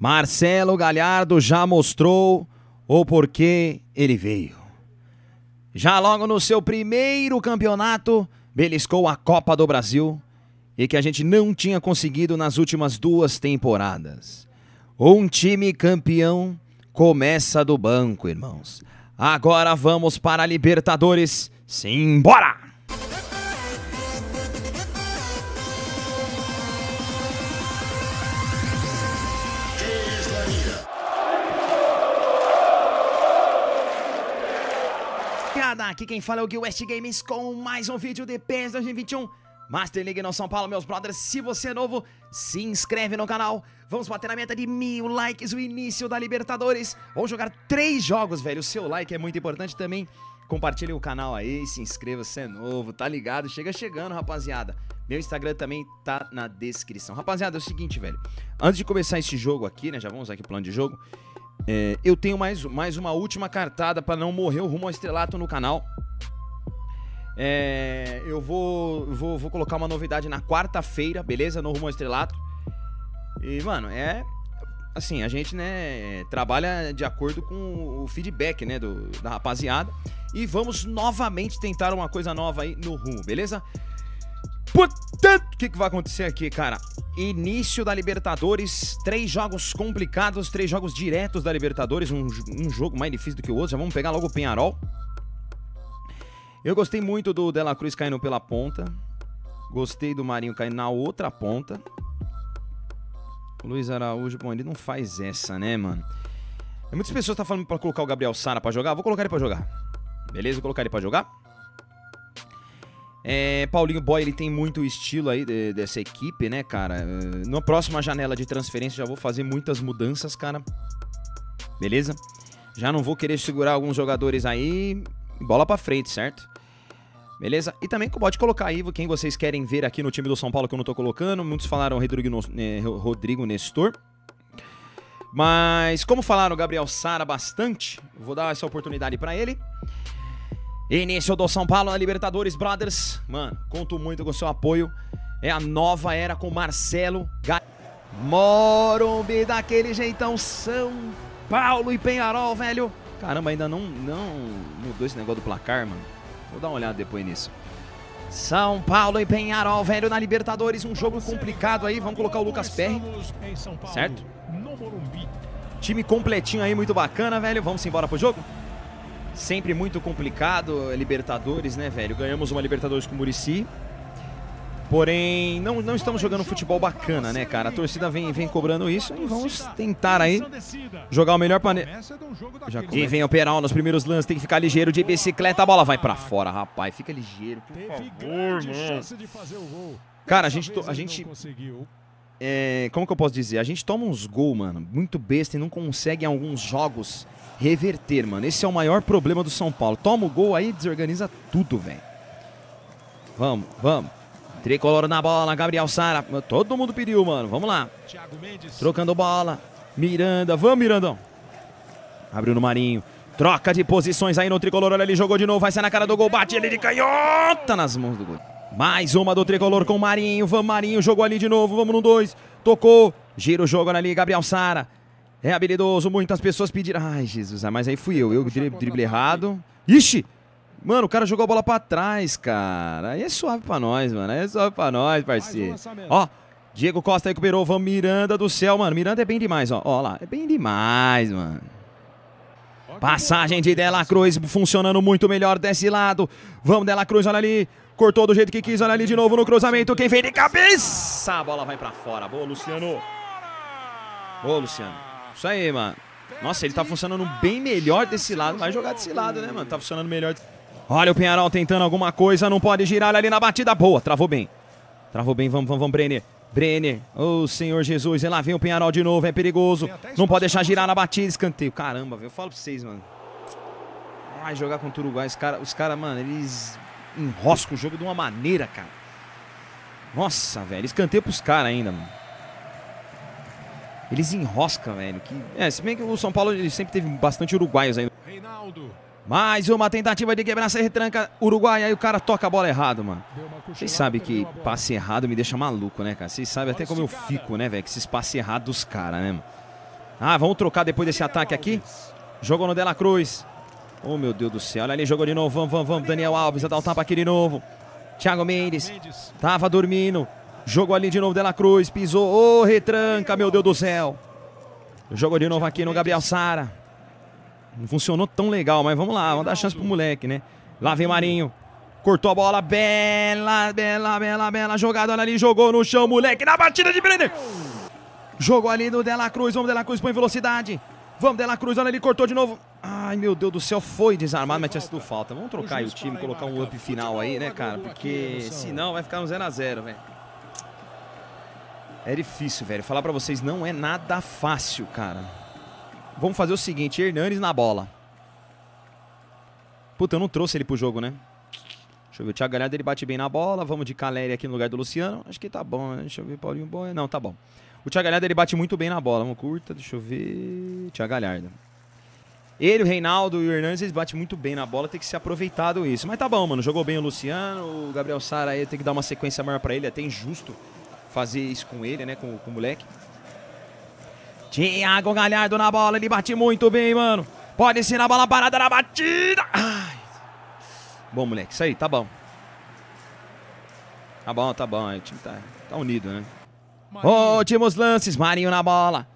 Marcelo Galhardo já mostrou o porquê ele veio. Já logo no seu primeiro campeonato, beliscou a Copa do Brasil e que a gente não tinha conseguido nas últimas duas temporadas. Um time campeão começa do banco, irmãos. Agora vamos para a Libertadores. Simbora! aqui quem fala é o Gui West Games com mais um vídeo de PES 2021 Master League no São Paulo, meus brothers. Se você é novo, se inscreve no canal. Vamos bater a meta de mil likes, o início da Libertadores. Vamos jogar três jogos, velho. O seu like é muito importante também. Compartilhe o canal aí, se inscreva se é novo, tá ligado? Chega chegando, rapaziada. Meu Instagram também tá na descrição. Rapaziada, é o seguinte, velho. Antes de começar esse jogo aqui, né? Já vamos aqui pro plano de jogo. É, eu tenho mais, mais uma última cartada para não morrer o rumo ao estrelato no canal. É, eu vou, vou, vou colocar uma novidade na quarta-feira, beleza? No rumo ao estrelato. E, mano, é. Assim, a gente, né, trabalha de acordo com o feedback, né, do, da rapaziada. E vamos novamente tentar uma coisa nova aí no rumo, beleza? Portanto, o que, que vai acontecer aqui, cara? Início da Libertadores, três jogos complicados, três jogos diretos da Libertadores, um, um jogo mais difícil do que o outro. Já vamos pegar logo o Penharol. Eu gostei muito do Dela Cruz caindo pela ponta. Gostei do Marinho caindo na outra ponta. O Luiz Araújo, bom, ele não faz essa, né, mano? Muitas pessoas estão tá falando para colocar o Gabriel Sara para jogar. Vou colocar ele para jogar. Beleza? Vou colocar ele para jogar. É, Paulinho Boy, ele tem muito estilo aí de, dessa equipe, né, cara? Eh, na próxima janela de transferência já vou fazer muitas mudanças, cara. Beleza? Já não vou querer segurar alguns jogadores aí. Bola pra frente, certo? Beleza? E também pode colocar aí quem vocês querem ver aqui no time do São Paulo que eu não tô colocando. Muitos falaram Rodrigo, eh, Rodrigo Nestor. Mas como falaram o Gabriel Sara bastante, vou dar essa oportunidade para ele. Início do São Paulo na Libertadores, brothers. Mano, conto muito com seu apoio. É a nova era com Marcelo Ga, Morumbi daquele jeitão, São Paulo e Penharol, velho. Caramba, ainda não, não mudou esse negócio do placar, mano. Vou dar uma olhada depois nisso. São Paulo e Penharol, velho, na Libertadores. Um jogo complicado aí. Vamos colocar o Lucas Perry. Certo? Time completinho aí, muito bacana, velho. Vamos embora pro jogo? Sempre muito complicado, é Libertadores, né, velho? Ganhamos uma Libertadores com o Murici. Porém, não, não estamos jogando futebol bacana, né, cara? A torcida vem, vem cobrando isso e vamos tentar aí jogar o melhor pane. E vem o Peral nos primeiros lances, tem que ficar ligeiro de bicicleta, a bola vai para fora, rapaz. Fica ligeiro, por favor, mano. Cara, a gente. A gente é, como que eu posso dizer? A gente toma uns gols, mano, muito besta e não consegue em alguns jogos reverter, mano. Esse é o maior problema do São Paulo. Toma o gol aí, desorganiza tudo, velho. Vamos, vamos. Tricolor na bola, Gabriel Sara. Todo mundo pediu, mano. Vamos lá. Trocando bola. Miranda, vamos, Mirandão. Abriu no Marinho. Troca de posições aí no tricolor. Olha, ele jogou de novo. Vai sair na cara do gol. Bate ele de canhota nas mãos do gol. Mais uma do tricolor com o Marinho. Vamos, Marinho. Jogou ali de novo. Vamos no dois. Tocou. Gira o jogo ali. Gabriel Sara. É habilidoso, muitas pessoas pediram. Ai, Jesus, ah, mas aí fui eu. Eu driblei drible errado. Ixi! Mano, o cara jogou a bola pra trás, cara. Aí é suave pra nós, mano. Aí é suave pra nós, parceiro. ó, Diego Costa recuperou. Vamos, Miranda do céu, mano. Miranda é bem demais, ó. Ó lá, é bem demais, mano. Passagem de Dela Cruz funcionando muito melhor desse lado. Vamos, Dela Cruz, olha ali. Cortou do jeito que quis, olha ali de novo no cruzamento. Quem vem de cabeça? A bola vai pra fora. Boa, Luciano. Boa, Luciano. Isso aí, mano. Nossa, ele tá funcionando bem melhor desse lado. Vai jogar desse lado, né, mano? Tá funcionando melhor. Olha o Penharol tentando alguma coisa. Não pode girar ali na batida. Boa, travou bem. Travou bem, vamos, vamos, vamos, Brenner. Brenner, ô oh, Senhor Jesus, e lá vem o Penharol de novo, é perigoso. Não pode deixar girar na batida, escanteio. Caramba, velho, eu falo pra vocês, mano. vai jogar contra o Uruguai, os caras, os cara, mano, eles enroscam o jogo de uma maneira, cara. Nossa, velho, escanteio pros caras ainda, mano. Eles enroscam, velho. Que... É, se bem que o São Paulo ele sempre teve bastante uruguaios ainda. Reinaldo. Mais uma tentativa de quebrar essa retranca uruguaia. Aí o cara toca a bola errado, mano. Vocês sabem que passe errado me deixa maluco, né, cara? Vocês sabem até como eu fico, né, velho? Que esses passes errados dos caras, né, mano? Ah, vamos trocar depois desse ataque aqui. Jogou no Dela Cruz. Oh, meu Deus do céu. Olha ali, jogou de novo. Vamos, vamos, vamos. Daniel Alves a dar o um tapa aqui de novo. Thiago Mendes. Tava dormindo. Jogou ali de novo Dela Cruz, pisou, ô oh, retranca, meu Deus do céu. Jogou de novo aqui no Gabriel Sara. Não funcionou tão legal, mas vamos lá, vamos dar chance pro moleque, né? Lá vem Marinho. Cortou a bola, bela, bela, bela, bela jogada. Olha ali, jogou no chão, moleque, na batida de Brenner. Jogou ali no Dela Cruz, vamos Dela Cruz, põe velocidade. Vamos Dela Cruz, olha ali, cortou de novo. Ai, meu Deus do céu, foi desarmado, mas tinha sido falta. Vamos trocar aí o time, colocar um up final aí, né, cara? Porque senão vai ficar um 0x0, velho. É difícil, velho. Falar para vocês, não é nada fácil, cara. Vamos fazer o seguinte, Hernanes na bola. Puta, eu não trouxe ele pro jogo, né? Deixa eu ver, o Thiago Galhardo ele bate bem na bola. Vamos de Caleri aqui no lugar do Luciano. Acho que tá bom, né? Deixa eu ver, Paulinho Boia. Não, tá bom. O Thiago Galhardo ele bate muito bem na bola. Vamos curta, deixa eu ver. Thiago Galhardo. Ele, o Reinaldo e o Hernandes, eles batem muito bem na bola, tem que ser aproveitado isso. Mas tá bom, mano. Jogou bem o Luciano, o Gabriel Sara aí tem que dar uma sequência maior para ele, é até injusto fazer isso com ele, né? Com, com o moleque. Thiago Galhardo na bola, ele bate muito bem, mano. Pode ser na bola parada, na batida. Ai. Bom, moleque, isso aí, tá bom. Tá bom, tá bom, o time tá, tá unido, né? Ótimos lances, Marinho na bola.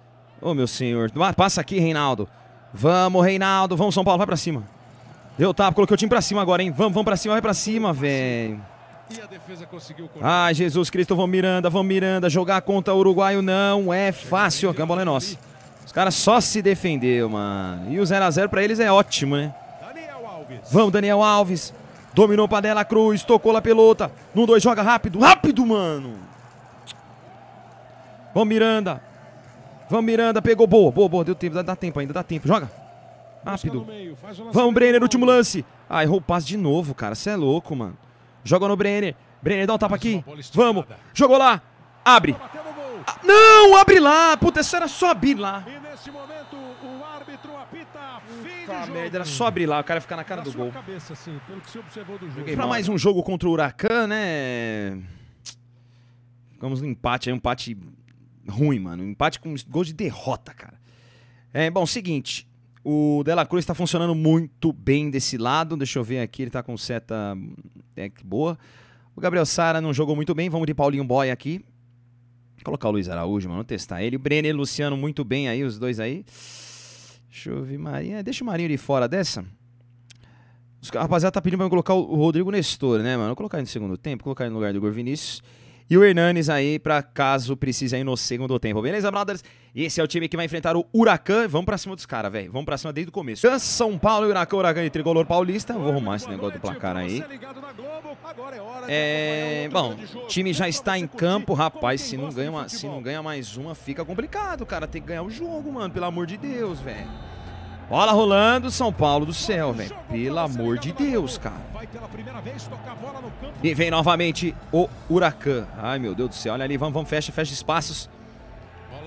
Ô, oh, meu senhor, passa aqui, Reinaldo. Vamos, Reinaldo, vamos, São Paulo, vai pra cima. Deu tapa, coloquei o time pra cima agora, hein? Vamos, vamos pra cima, vai pra cima, velho. Ah, Jesus Cristo, vão Miranda, vão Miranda, jogar contra o uruguaio não é fácil, a bola é nossa. Os caras só se defendeu, mano. E o 0x0 pra eles é ótimo, né? Vamos, Daniel Alves. Dominou Dela Cruz, tocou a pelota. No dois joga rápido, rápido, mano. Vamos, Miranda. Vamos, Miranda, pegou, boa, boa, boa. Deu tempo, dá, dá tempo ainda, dá tempo, joga. Rápido. Vamos, Brenner, último lance. Ah, errou o passe de novo, cara. Você é louco, mano. Jogou no Brenner. Brenner dá um tapa aqui. Vamos. Jogou lá. Abre. Ah, não, abre lá. Puta, isso era só abrir lá. E neste momento o árbitro apita merda, era só abrir lá. O cara ficar na cara na do gol. Cabeça, sim, pelo que você observou do jogo. pra mais um jogo contra o Huracan, né? Ficamos no empate. É um empate ruim, mano. Um empate com gol de derrota, cara. É, bom, seguinte. O Dela Cruz está funcionando muito bem desse lado. Deixa eu ver aqui, ele está com seta é, boa. O Gabriel Sara não jogou muito bem. Vamos de Paulinho Boy aqui. Vou colocar o Luiz Araújo, mano. Vamos testar ele. Brenner e Luciano muito bem aí, os dois aí. Deixa eu ver Marinho. É, deixa o Marinho de fora dessa. Os rapaziada tá pedindo pra eu colocar o Rodrigo Nestor, né, mano? Vou colocar ele no segundo tempo, colocar ele no lugar do Igor Vinícius. E o Hernanes aí, para caso precise aí no segundo tempo. Beleza, brothers? Esse é o time que vai enfrentar o Huracan. Vamos pra cima dos caras, velho. Vamos pra cima desde o começo. São Paulo, Huracan, Huracan e Tricolor Paulista. Vou arrumar esse negócio do placar aí. É, é bom, time já está em campo. Rapaz, se não, ganha uma, se não ganha mais uma, fica complicado, cara. Tem que ganhar o jogo, mano. Pelo amor de Deus, velho. Bola rolando, São Paulo do céu, velho. Pelo amor de Deus, cara. E vem novamente o Huracan. Ai, meu Deus do céu. Olha ali, vamos, vamos, fecha, fecha espaços.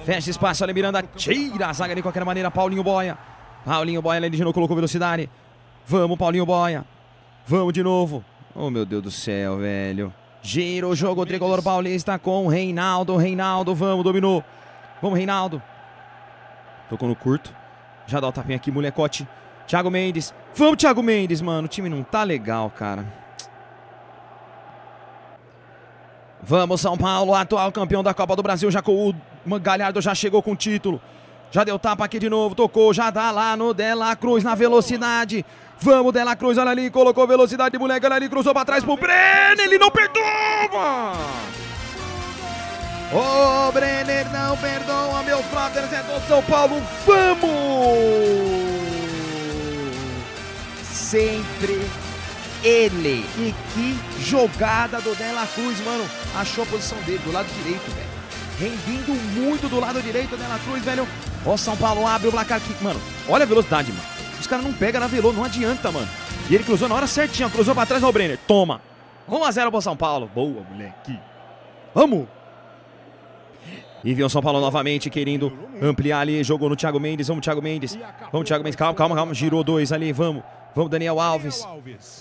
Fecha espaço, olha Miranda. Tira a zaga de qualquer maneira. Paulinho Boia. Paulinho Boia, ele de novo colocou velocidade. Vamos, Paulinho Boia. Vamos de novo. Oh, meu Deus do céu, velho. Gira o jogo, o tricolor paulista com Reinaldo. Reinaldo, vamos, dominou. Vamos, Reinaldo. Tocou no curto. Já dá o tapinha aqui, molecote. Thiago Mendes. Vamos, Thiago Mendes, mano. O time não tá legal, cara. Vamos, São Paulo, atual campeão da Copa do Brasil. Já com o Galhardo já chegou com o título. Já deu tapa aqui de novo, tocou, já dá lá no Dela Cruz na velocidade. Vamos, Dela Cruz, olha ali, colocou velocidade, moleque, olha ali, cruzou pra trás pro Breno, ele não perturba! Ô, oh, Brenner, não perdoa, meus brothers, é do São Paulo, vamos! Sempre ele. E que jogada do Dela Cruz, mano. Achou a posição dele, do lado direito, velho. Rendindo muito do lado direito Dela Cruz, velho. Ó, São Paulo abre o placar aqui. Mano, olha a velocidade, mano. Os caras não pegam na velo, não adianta, mano. E ele cruzou na hora certinha, cruzou pra trás, ó, Brenner. Toma. 1x0 pro São Paulo. Boa, moleque. Vamos! E vem o São Paulo novamente querendo ampliar ali. Jogou no Thiago Mendes. Vamos, Thiago Mendes. Vamos, Thiago Mendes. Calma, calma, calma. Girou dois ali. Vamos. Vamos, Daniel Alves.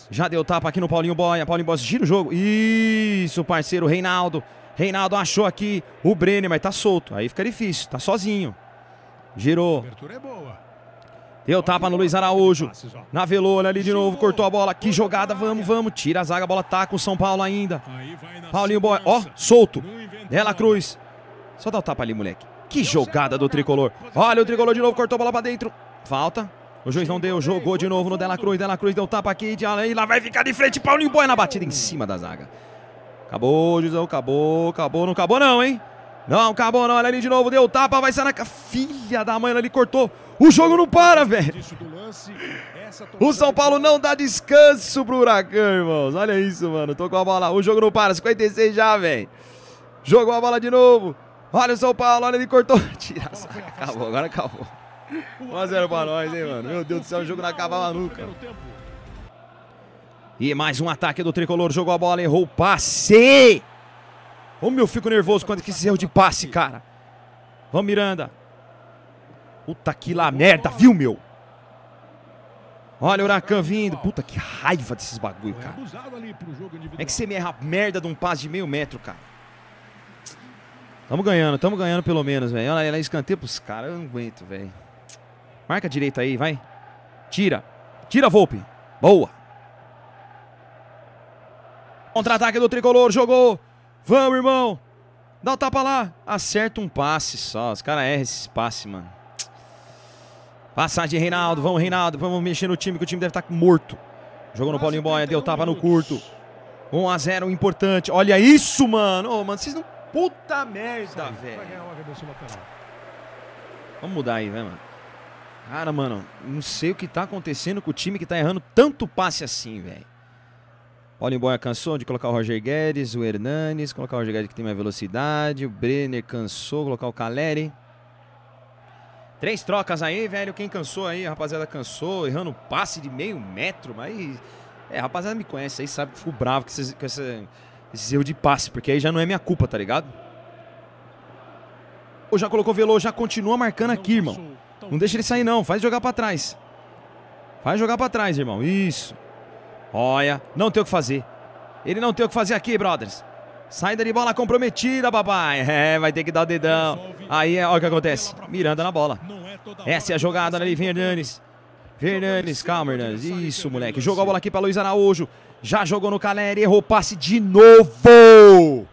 Já deu tapa aqui no Paulinho Boia. Paulinho Boia gira o jogo. Isso, parceiro. Reinaldo. Reinaldo achou aqui o Brenner, mas tá solto. Aí fica difícil. Tá sozinho. Girou. Deu tapa no Luiz Araújo. Na olha ali de novo. Cortou a bola. Que jogada. Vamos, vamos. Tira a zaga. A bola tá com o São Paulo ainda. Paulinho Boia. Ó, solto. Dela Cruz. Só dá o tapa ali, moleque. Que jogada do tricolor. Olha o tricolor de novo, cortou a bola pra dentro. Falta. O juiz não deu, jogou de novo no Dela Cruz. Dela Cruz deu tapa aqui, de além. Lá vai ficar de frente. Paulinho Boia na batida em cima da zaga. Acabou, Juizão, acabou, acabou. Não acabou, não, hein? Não, acabou, não. Olha ali de novo, deu tapa, vai sair na. Filha da mãe, ali cortou. O jogo não para, velho. O São Paulo não dá descanso pro Huracan, irmãos. Olha isso, mano. tocou a bola. O jogo não para. 56 já, velho. Jogou a bola de novo. Olha o São Paulo, olha ele cortou. Tira a saca. Acabou, agora acabou. 1x0 pra nós, hein, mano. Meu Deus do céu, o jogo não acabava nunca. E mais um ataque do Tricolor. Jogou a bola, errou o passe. Como eu fico nervoso quando que esse erro de passe, cara. Vamos, Miranda. Puta que lá merda, viu, meu? Olha o Huracan vindo. Puta que raiva desses bagulho, cara. Como é, é que você me erra merda de um passe de meio metro, cara? Tamo ganhando, tamo ganhando pelo menos, velho. Olha ela é escanteio pros caras, eu não aguento, velho. Marca direita aí, vai. Tira. Tira, Volpe. Boa. Contra-ataque do Tricolor, jogou. Vamos, irmão. Dá o tapa lá. Acerta um passe só. Os caras erram esse passe, mano. Passagem, Reinaldo. Vamos, Reinaldo. Vamos mexer no time, que o time deve estar tá morto. Jogou no Paulinho Boia, deu tapa no curto. 1x0, importante. Olha isso, mano. Ô, oh, mano, vocês não Puta merda, velho. Vamos mudar aí, né, mano? Cara, mano, não sei o que tá acontecendo com o time que tá errando tanto passe assim, velho. Olha, embora cansou de colocar o Roger Guedes, o Hernanes, colocar o Roger Guedes que tem mais velocidade, o Brenner cansou, colocar o Caleri. Três trocas aí, velho. Quem cansou aí, a rapaziada cansou, errando passe de meio metro, mas. É, rapaziada me conhece aí, sabe que fico bravo com, esses, com essa Zeu de passe, porque aí já não é minha culpa, tá ligado? Ou já colocou velo, já continua marcando aqui, irmão. Não deixa ele sair não, faz jogar para trás. Faz jogar para trás, irmão. Isso. Olha, não tem o que fazer. Ele não tem o que fazer aqui, brothers. Saída de bola comprometida, papai. É, vai ter que dar o dedão. Aí, é, olha o que acontece. Miranda na bola. É Essa é a jogada tá ali, Fernandes. Né? Fernandes, calma, Hernandes. Isso, moleque. Jogou a bola aqui para Luiz Araújo. Já jogou no Caleri, errou passe de novo.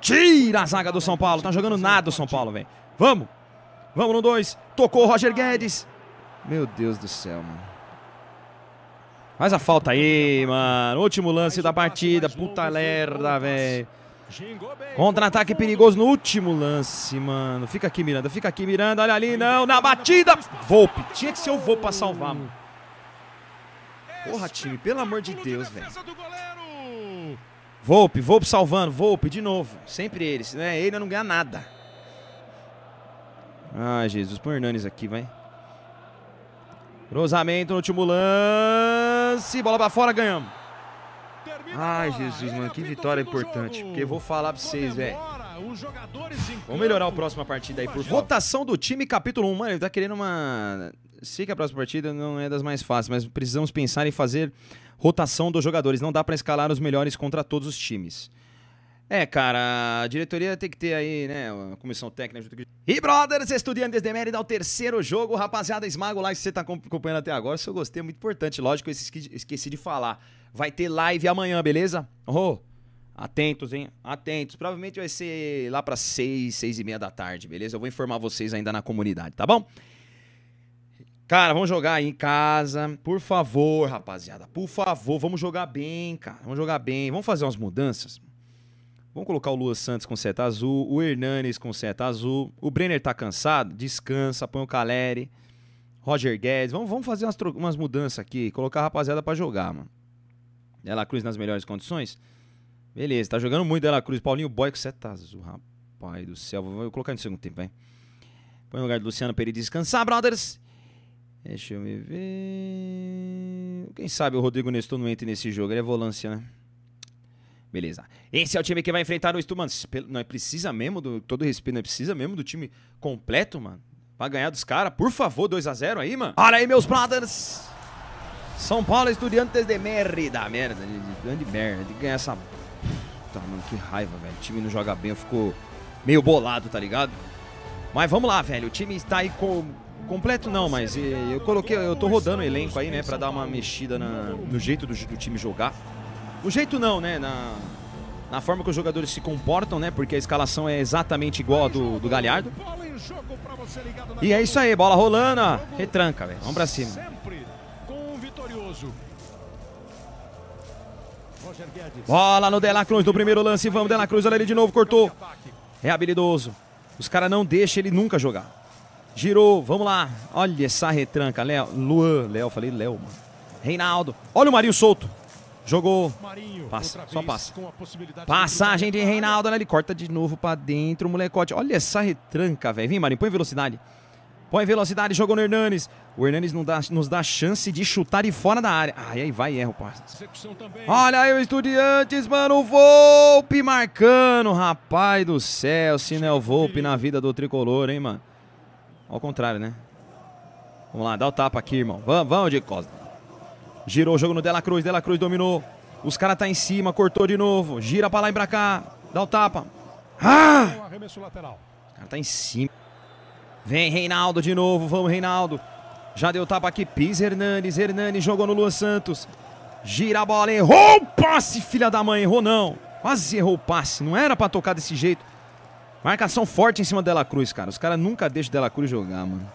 Tira a zaga do São Paulo. Tá jogando nada o São Paulo, velho. Vamos. Vamos no 2. Tocou o Roger Guedes. Meu Deus do céu, mano. Faz a falta aí, mano. Último lance da partida. Puta lerda, velho. Contra-ataque perigoso no último lance, mano. Fica aqui, Miranda. Fica aqui, Miranda. Olha ali, não. Na batida. Volpe. Tinha que ser o Volpe pra salvar, mano. Porra, time, pelo amor de Deus, velho. Volpe, Volpe salvando, Volpe de novo. Sempre né? ele, se não é ele, não ganha nada. Ah, Jesus, põe o Hernanes aqui, vai. Cruzamento no último lance, bola pra fora, ganhamos. Ai, Jesus, mano, que vitória importante. Porque eu vou falar pra vocês, velho. Vamos melhorar a próxima partida aí por votação do time, capítulo 1. Mano, ele tá querendo uma sei que a próxima partida não é das mais fáceis, mas precisamos pensar em fazer rotação dos jogadores. Não dá para escalar os melhores contra todos os times. É, cara, a diretoria tem que ter aí, né, a comissão técnica junto E, brothers, estudiantes de Mérida, é o terceiro jogo. Rapaziada, esmago lá. se você tá acompanhando até agora. Se eu gostei, é muito importante. Lógico, eu esqueci de falar. Vai ter live amanhã, beleza? Oh, atentos, hein? Atentos. Provavelmente vai ser lá para seis, seis e meia da tarde, beleza? Eu vou informar vocês ainda na comunidade, tá bom? Cara, vamos jogar aí em casa. Por favor, rapaziada. Por favor, vamos jogar bem, cara. Vamos jogar bem. Vamos fazer umas mudanças. Vamos colocar o Lua Santos com seta azul, o Hernanes com seta azul. O Brenner tá cansado? Descansa, põe o Caleri. Roger Guedes. Vamos, vamos fazer umas, umas mudanças aqui. Colocar a rapaziada para jogar, mano. Dela Cruz nas melhores condições. Beleza, tá jogando muito Dela Cruz. Paulinho Boy com seta azul, rapaz do céu. Vou colocar no segundo tempo, vai. Põe no lugar do Luciano pra ele descansar, brothers. Deixa eu me ver. Quem sabe o Rodrigo Nestor não entra nesse jogo? Ele é volância, né? Beleza. Esse é o time que vai enfrentar o Stumans. Não é precisa mesmo, do, todo respeito, não é precisa mesmo do time completo, mano. Pra ganhar dos caras. Por favor, 2x0 aí, mano. Olha aí, meus brothers. São Paulo Estudiantes de merda. Merda, de grande merda. de ganhar essa. Puta, mano, que raiva, velho. O time não joga bem, eu fico meio bolado, tá ligado? Mas vamos lá, velho. O time está aí com completo não, mas eh, eu coloquei, eu tô rodando o elenco aí, né, para dar uma mexida na, no jeito do, do, time jogar. No jeito não, né, na, na forma que os jogadores se comportam, né, porque a escalação é exatamente igual a do, do Galhardo. E é isso aí, bola rolando, retranca, velho, vamos para cima. Bola no Delacruz do primeiro lance, vamos Delacruz, olha ele de novo, cortou. É habilidoso. Os caras não deixam ele nunca jogar. Girou, vamos lá. Olha essa retranca. Léo, Luan, Léo, falei Léo, mano. Reinaldo. Olha o Marinho solto. Jogou. Marinho, passa, só passa. Passagem de Reinaldo. Olha, ele corta de novo pra dentro, molecote. Olha essa retranca, velho. Vem, Marinho, põe velocidade. Põe velocidade, jogou no Hernanes. O Hernanes não dá, nos dá chance de chutar e fora da área. Ai, aí vai e erra o passe. Olha aí o Estudiantes, mano. O Volpe marcando, rapaz do céu. Se não é o Volpe na vida do tricolor, hein, mano. Ao contrário, né? Vamos lá, dá o tapa aqui, irmão. Vamos, vamos, Diego Costa. Girou o jogo no Dela Cruz, Dela Cruz dominou. Os caras tá em cima, cortou de novo. Gira pra lá e pra cá. Dá o tapa. Ah! arremesso lateral. O cara tá em cima. Vem Reinaldo de novo, vamos Reinaldo. Já deu tapa aqui, Piz Hernandes. Hernandes jogou no Luan Santos. Gira a bola, errou o passe, filha da mãe, errou não. Quase errou o passe, não era para tocar desse jeito. Marcação forte em cima dela Cruz, cara. Os caras nunca deixam dela Cruz jogar, mano.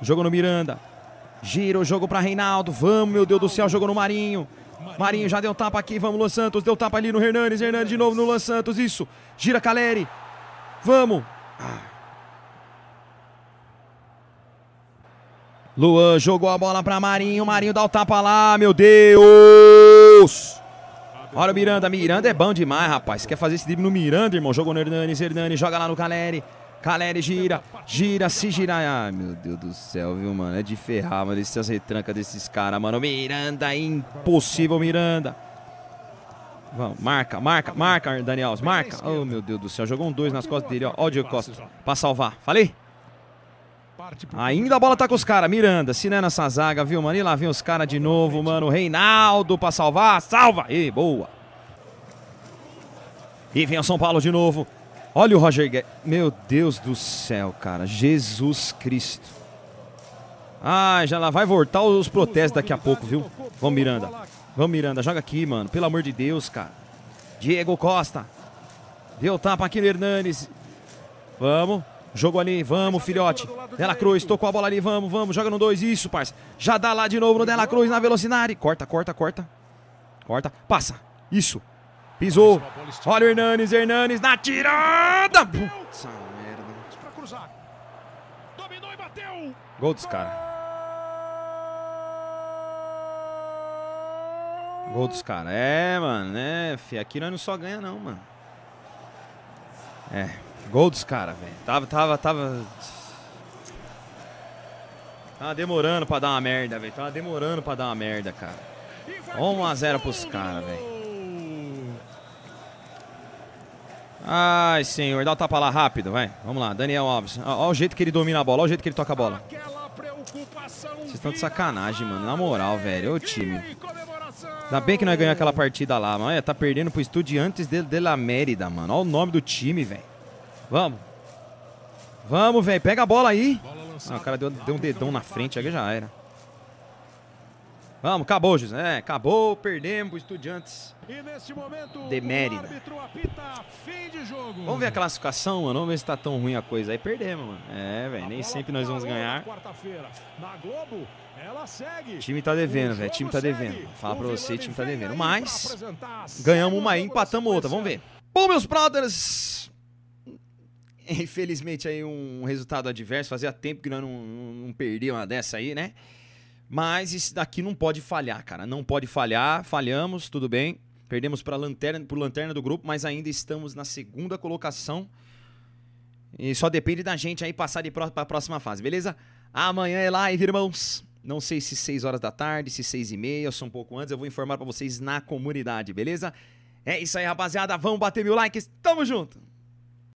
jogo no Miranda. Gira o jogo para Reinaldo. Vamos, meu Deus do céu. Jogou no Marinho. Marinho já deu tapa aqui. Vamos, Luan Santos. Deu tapa ali no Hernandes. Hernandes de novo no Luan Santos. Isso. Gira Caleri. Vamos. Ah. Luan jogou a bola para Marinho. Marinho dá o tapa lá, meu Deus! Olha o Miranda. Miranda é bom demais, rapaz. Quer fazer esse drible no Miranda, irmão? Jogou no Hernani, Hernani joga lá no Caleri. Caleri gira, gira, se girar. Ai, meu Deus do céu, viu, mano? É de ferrar, mano. Essas retrancas desses caras, mano. Miranda, impossível, Miranda. Vamos, marca, marca, marca, Daniels, Marca. Oh, meu Deus do céu. Jogou um dois nas costas dele, ó. Ó o Diego Costa. Pra salvar. Falei? Ainda a bola tá com os caras. Miranda, Sinan essa zaga, viu, mano? E lá vem os caras de novo, mano. Reinaldo pra salvar. Salva! E boa! E vem o São Paulo de novo. Olha o Roger Guedes. Meu Deus do céu, cara. Jesus Cristo. Ah, já lá vai voltar os protestos daqui a pouco, viu? Vamos, Miranda. Vamos, Miranda. Joga aqui, mano. Pelo amor de Deus, cara. Diego Costa. Deu tapa aqui no Hernanes. Vamos. Jogo ali, vamos, filhote. Dela Cruz, tocou a bola ali, vamos, vamos, joga no 2, isso, parça. Já dá lá de novo no Dela Cruz, na velocidade. Corta, corta, corta. Corta, passa. Isso. Pisou. Olha o Hernanes, Hernanes na tirada. Puta merda. Dominou e bateu. Gol dos caras. Gol dos caras. É, mano, né, fi? Aqui nós não só ganha, não, mano. É. Gol dos caras, velho. Tava, tava, tava. Tava demorando pra dar uma merda, velho. Tava demorando pra dar uma merda, cara. 1x0 pros caras, velho. Ai, senhor. Dá o um tapa lá rápido, vai. Vamos lá, Daniel Alves. Olha o jeito que ele domina a bola, olha o jeito que ele toca a bola. Vocês estão de sacanagem, mano. Na moral, velho. Ô time. Ainda bem que nós ganhamos aquela partida lá, mano. Olha, tá perdendo pro Estudiantes de, de la Mérida, mano. Olha o nome do time, velho. Vamos. Vamos, velho. Pega a bola aí. Ah, o cara deu, deu um dedão na frente, aí já era. Vamos, acabou, José. É, acabou, perdemos Estudiantes. E momento, de Mérida. Apita, de Vamos ver a classificação, mano. Vamos ver se tá tão ruim a coisa. Aí perdemos, mano. É, velho. Nem sempre nós vamos ganhar. Na Globo, o time tá devendo, velho. time tá devendo. Fala pra você, time tá devendo. Mas ganhamos uma aí, empatamos outra. Vamos ver. Bom, meus brothers, infelizmente aí um resultado adverso, fazia tempo que nós não, não, não perdíamos uma dessa aí, né? Mas isso daqui não pode falhar, cara, não pode falhar, falhamos, tudo bem, perdemos para lanterna, pro lanterna do grupo, mas ainda estamos na segunda colocação e só depende da gente aí passar de para a próxima fase, beleza? Amanhã é live, irmãos. Não sei se 6 horas da tarde, se 6 e meia, só um pouco antes. Eu vou informar para vocês na comunidade, beleza? É isso aí, rapaziada. Vamos bater mil likes. Tamo junto!